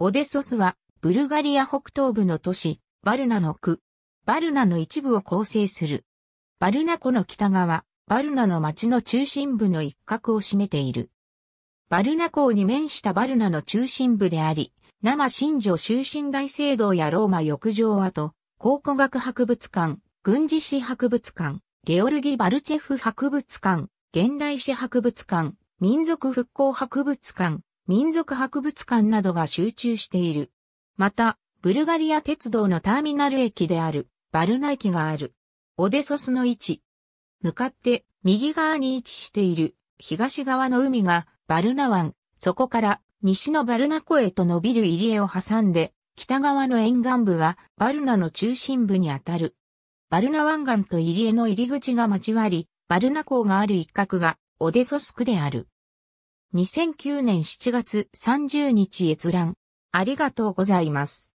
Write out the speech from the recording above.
オデソスは、ブルガリア北東部の都市、バルナの区、バルナの一部を構成する。バルナ湖の北側、バルナの町の中心部の一角を占めている。バルナ港に面したバルナの中心部であり、生新城終身大聖堂やローマ浴場跡、考古学博物館、軍事史博物館、ゲオルギ・バルチェフ博物館、現代史博物館、民族復興博物館、民族博物館などが集中している。また、ブルガリア鉄道のターミナル駅である、バルナ駅がある。オデソスの位置。向かって、右側に位置している、東側の海が、バルナ湾、そこから、西のバルナ湖へと伸びる入り江を挟んで、北側の沿岸部が、バルナの中心部にあたる。バルナ湾岸と入り江の入り口が交わり、バルナ港がある一角が、オデソス区である。2009年7月30日閲覧。ありがとうございます。